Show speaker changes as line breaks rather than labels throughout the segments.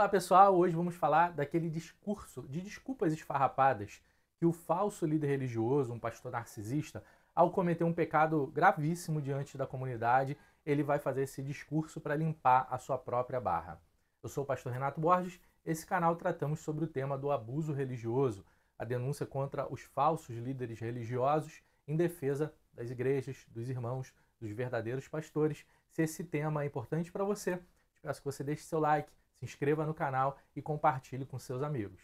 Olá pessoal, hoje vamos falar daquele discurso de desculpas esfarrapadas que o falso líder religioso, um pastor narcisista, ao cometer um pecado gravíssimo diante da comunidade, ele vai fazer esse discurso para limpar a sua própria barra. Eu sou o pastor Renato Borges, esse canal tratamos sobre o tema do abuso religioso, a denúncia contra os falsos líderes religiosos em defesa das igrejas, dos irmãos, dos verdadeiros pastores. Se esse tema é importante para você, peço que você deixe seu like, se inscreva no canal e compartilhe com seus amigos.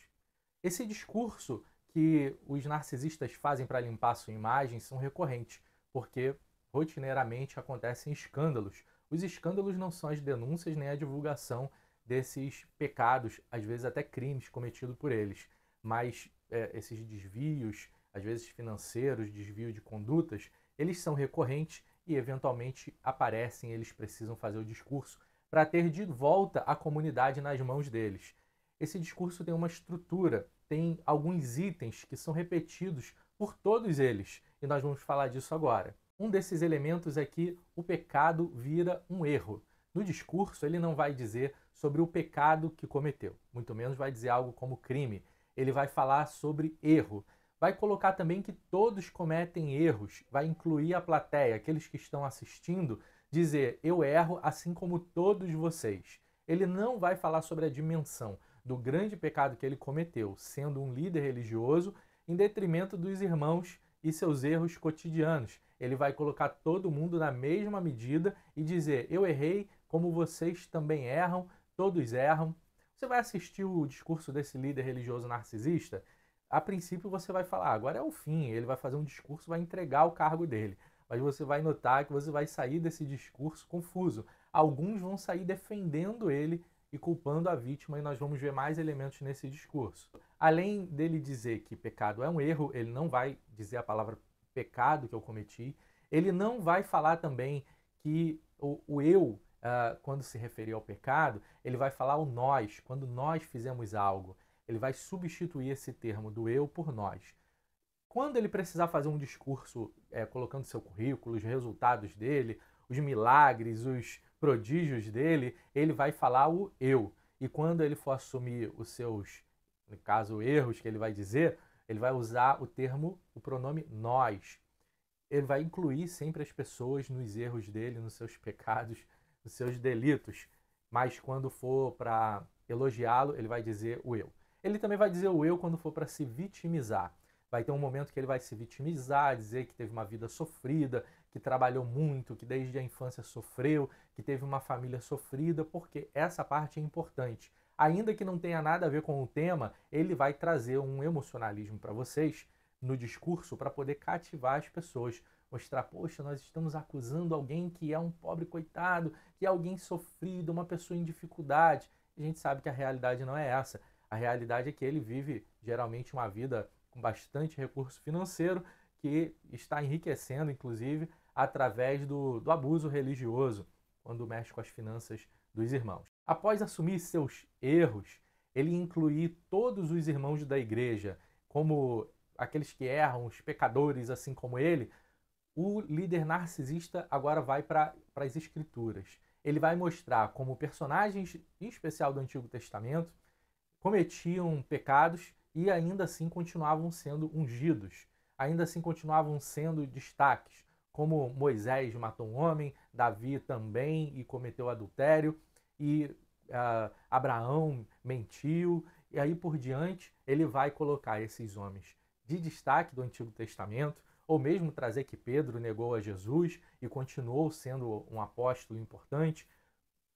Esse discurso que os narcisistas fazem para limpar sua imagem são recorrentes, porque rotineiramente acontecem escândalos. Os escândalos não são as denúncias nem a divulgação desses pecados, às vezes até crimes cometidos por eles, mas é, esses desvios, às vezes financeiros, desvio de condutas, eles são recorrentes e eventualmente aparecem, eles precisam fazer o discurso para ter de volta a comunidade nas mãos deles. Esse discurso tem uma estrutura, tem alguns itens que são repetidos por todos eles, e nós vamos falar disso agora. Um desses elementos é que o pecado vira um erro. No discurso, ele não vai dizer sobre o pecado que cometeu, muito menos vai dizer algo como crime. Ele vai falar sobre erro. Vai colocar também que todos cometem erros, vai incluir a plateia, aqueles que estão assistindo dizer eu erro assim como todos vocês. Ele não vai falar sobre a dimensão do grande pecado que ele cometeu, sendo um líder religioso, em detrimento dos irmãos e seus erros cotidianos. Ele vai colocar todo mundo na mesma medida e dizer: Eu errei, como vocês também erram, todos erram. Você vai assistir o discurso desse líder religioso narcisista? A princípio você vai falar: Agora é o fim, ele vai fazer um discurso, vai entregar o cargo dele mas você vai notar que você vai sair desse discurso confuso. Alguns vão sair defendendo ele e culpando a vítima, e nós vamos ver mais elementos nesse discurso. Além dele dizer que pecado é um erro, ele não vai dizer a palavra pecado que eu cometi, ele não vai falar também que o, o eu, uh, quando se referir ao pecado, ele vai falar o nós, quando nós fizemos algo. Ele vai substituir esse termo do eu por nós quando ele precisar fazer um discurso é, colocando seu currículo, os resultados dele, os milagres, os prodígios dele, ele vai falar o eu. E quando ele for assumir os seus, no caso, erros que ele vai dizer, ele vai usar o termo, o pronome nós. Ele vai incluir sempre as pessoas nos erros dele, nos seus pecados, nos seus delitos. Mas quando for para elogiá-lo, ele vai dizer o eu. Ele também vai dizer o eu quando for para se vitimizar. Vai ter um momento que ele vai se vitimizar, dizer que teve uma vida sofrida, que trabalhou muito, que desde a infância sofreu, que teve uma família sofrida, porque essa parte é importante. Ainda que não tenha nada a ver com o tema, ele vai trazer um emocionalismo para vocês no discurso para poder cativar as pessoas. Mostrar, poxa, nós estamos acusando alguém que é um pobre coitado, que é alguém sofrido, uma pessoa em dificuldade. a gente sabe que a realidade não é essa. A realidade é que ele vive geralmente uma vida com bastante recurso financeiro, que está enriquecendo, inclusive, através do, do abuso religioso, quando mexe com as finanças dos irmãos. Após assumir seus erros, ele incluir todos os irmãos da igreja como aqueles que erram, os pecadores, assim como ele, o líder narcisista agora vai para as escrituras. Ele vai mostrar como personagens, em especial do Antigo Testamento, cometiam pecados e ainda assim continuavam sendo ungidos, ainda assim continuavam sendo destaques, como Moisés matou um homem, Davi também e cometeu adultério, e uh, Abraão mentiu, e aí por diante ele vai colocar esses homens de destaque do Antigo Testamento, ou mesmo trazer que Pedro negou a Jesus e continuou sendo um apóstolo importante,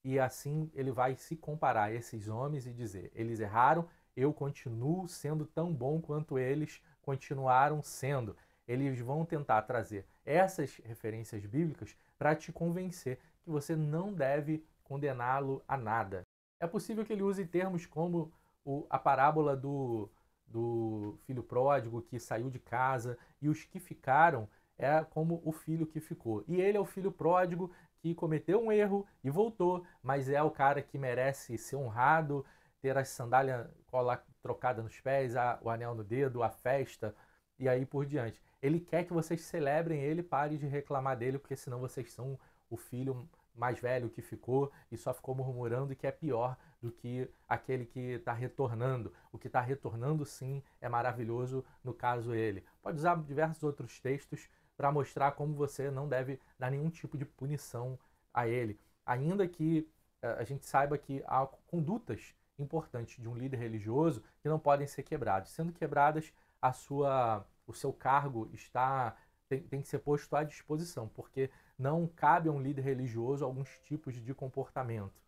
e assim ele vai se comparar a esses homens e dizer: eles erraram, eu continuo sendo tão bom quanto eles continuaram sendo. Eles vão tentar trazer essas referências bíblicas para te convencer que você não deve condená-lo a nada. É possível que ele use termos como o, a parábola do, do filho pródigo que saiu de casa e os que ficaram é como o filho que ficou. E ele é o filho pródigo que cometeu um erro e voltou, mas é o cara que merece ser honrado, ter a sandália colar, trocada nos pés, a, o anel no dedo, a festa e aí por diante. Ele quer que vocês celebrem ele, pare de reclamar dele, porque senão vocês são o filho mais velho que ficou e só ficou murmurando que é pior do que aquele que está retornando. O que está retornando, sim, é maravilhoso, no caso ele. Pode usar diversos outros textos para mostrar como você não deve dar nenhum tipo de punição a ele. Ainda que eh, a gente saiba que há condutas importante de um líder religioso que não podem ser quebradas. Sendo quebradas, a sua, o seu cargo está tem, tem que ser posto à disposição, porque não cabe a um líder religioso alguns tipos de comportamento.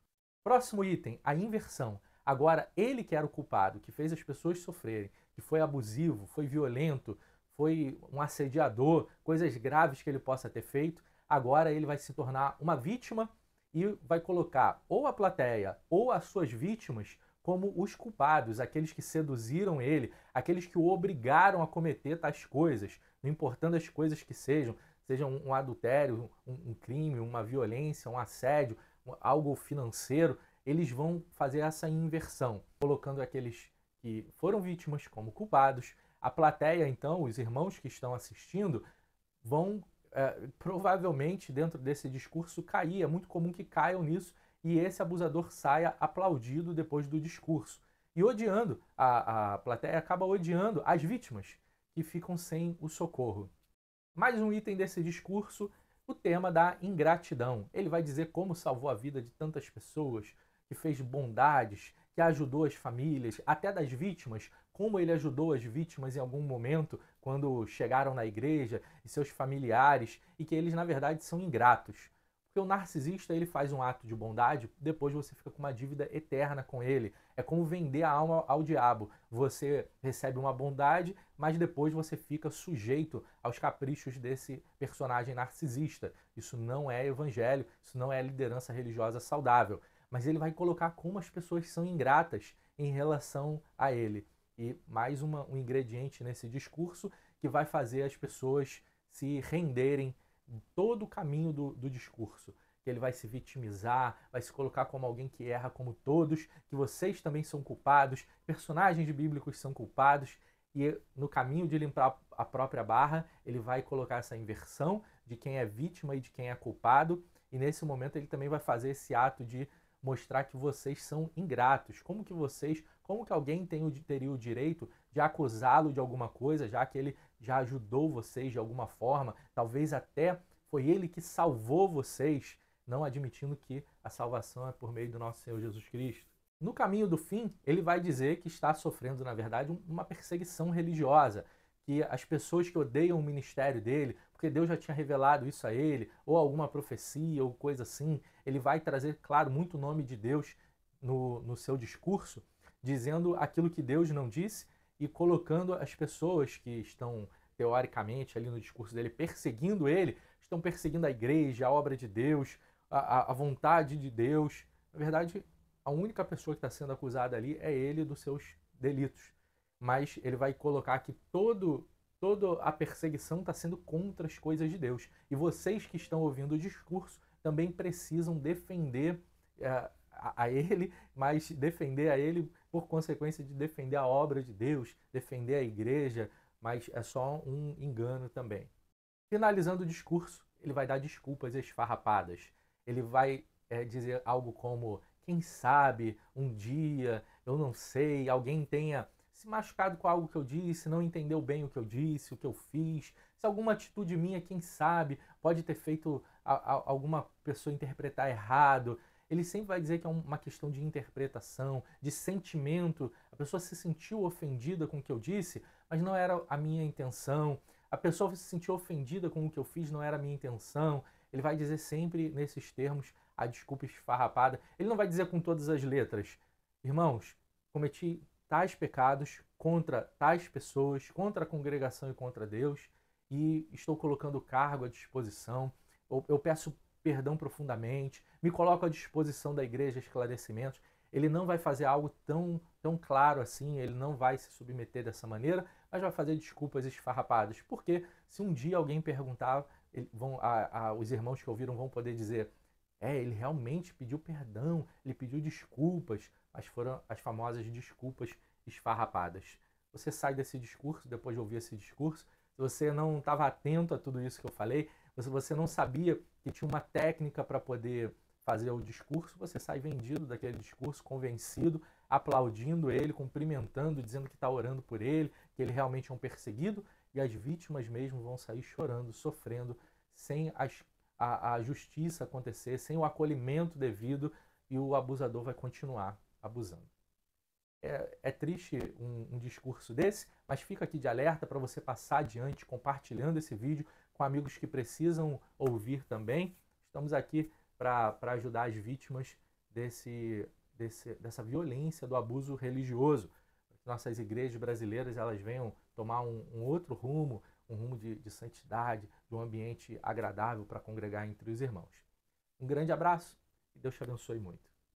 Próximo item, a inversão. Agora, ele que era o culpado, que fez as pessoas sofrerem, que foi abusivo, foi violento, foi um assediador, coisas graves que ele possa ter feito, agora ele vai se tornar uma vítima e vai colocar ou a plateia ou as suas vítimas como os culpados, aqueles que seduziram ele, aqueles que o obrigaram a cometer tais coisas, não importando as coisas que sejam, seja um, um adultério, um, um, crime, uma violência, um assédio, algo financeiro, eles vão fazer essa inversão, colocando aqueles que foram vítimas como culpados. A plateia, então, os irmãos que estão assistindo, vão é, provavelmente dentro desse discurso cair. É muito comum que caiam nisso e esse abusador saia aplaudido depois do discurso. E odiando, a, a plateia acaba odiando as vítimas que ficam sem o socorro. Mais um item desse discurso, o tema da ingratidão. Ele vai dizer como salvou a vida de tantas pessoas, que fez bondades, que ajudou as famílias, até das vítimas, como ele ajudou as vítimas em algum momento, quando chegaram na igreja e seus familiares e que eles na verdade são ingratos. Porque o narcisista ele faz um ato de bondade, depois você fica com uma dívida eterna com ele. É como vender a alma ao diabo. Você recebe uma bondade, mas depois você fica sujeito aos caprichos desse personagem narcisista. Isso não é evangelho, isso não é liderança religiosa saudável. Mas ele vai colocar como as pessoas são ingratas em relação a ele. E mais uma, um ingrediente nesse discurso que vai fazer as pessoas se renderem em todo o caminho do, do discurso. Que ele vai se vitimizar, vai se colocar como alguém que erra como todos, que vocês também são culpados, personagens bíblicos são culpados, e no caminho de limpar a própria barra, ele vai colocar essa inversão de quem é vítima e de quem é culpado, e nesse momento ele também vai fazer esse ato de mostrar que vocês são ingratos, como que vocês como que alguém tem, teria o direito de acusá-lo de alguma coisa, já que ele já ajudou vocês de alguma forma, talvez até foi ele que salvou vocês, não admitindo que a salvação é por meio do nosso Senhor Jesus Cristo? No caminho do fim, ele vai dizer que está sofrendo, na verdade, uma perseguição religiosa, que as pessoas que odeiam o ministério dele, porque Deus já tinha revelado isso a ele, ou alguma profecia, ou coisa assim, ele vai trazer, claro, muito o nome de Deus no, no seu discurso, dizendo aquilo que Deus não disse e colocando as pessoas que estão, teoricamente, ali no discurso dele, perseguindo ele, estão perseguindo a igreja, a obra de Deus, a, a vontade de Deus. Na verdade, a única pessoa que está sendo acusada ali é ele dos seus delitos. Mas ele vai colocar que todo, toda a perseguição está sendo contra as coisas de Deus. E vocês que estão ouvindo o discurso também precisam defender é, a, a ele, mas defender a ele por consequência de defender a obra de Deus, defender a igreja, mas é só um engano também. Finalizando o discurso, ele vai dar desculpas esfarrapadas. Ele vai é, dizer algo como: quem sabe, um dia, eu não sei, alguém tenha se machucado com algo que eu disse, não entendeu bem o que eu disse, o que eu fiz, se alguma atitude minha, quem sabe, pode ter feito a, a, alguma pessoa interpretar errado ele sempre vai dizer que é uma questão de interpretação, de sentimento. A pessoa se sentiu ofendida com o que eu disse, mas não era a minha intenção. A pessoa se sentiu ofendida com o que eu fiz, não era a minha intenção. Ele vai dizer sempre nesses termos a ah, desculpa esfarrapada. Ele não vai dizer com todas as letras, irmãos, cometi tais pecados contra tais pessoas, contra a congregação e contra Deus, e estou colocando o cargo à disposição. eu, eu peço perdão profundamente, me coloco à disposição da igreja, esclarecimentos. Ele não vai fazer algo tão, tão claro assim, ele não vai se submeter dessa maneira, mas vai fazer desculpas esfarrapadas. Porque se um dia alguém perguntar, ele, vão, a, a, os irmãos que ouviram vão poder dizer: é, ele realmente pediu perdão, ele pediu desculpas, mas foram as famosas desculpas esfarrapadas. Você sai desse discurso, depois de ouvir esse discurso, se você não estava atento a tudo isso que eu falei, você não sabia que tinha uma técnica para poder fazer o discurso, você sai vendido daquele discurso, convencido, aplaudindo ele, cumprimentando, dizendo que está orando por ele, que ele realmente é um perseguido, e as vítimas mesmo vão sair chorando, sofrendo, sem as, a, a justiça acontecer, sem o acolhimento devido, e o abusador vai continuar abusando. É, é triste um, um discurso desse, mas fica aqui de alerta para você passar adiante compartilhando esse vídeo com amigos que precisam ouvir também. Estamos aqui para ajudar as vítimas desse, desse, dessa violência do abuso religioso. Nossas igrejas brasileiras elas venham tomar um, um outro rumo, um rumo de, de santidade, de um ambiente agradável para congregar entre os irmãos. Um grande abraço e Deus te abençoe muito.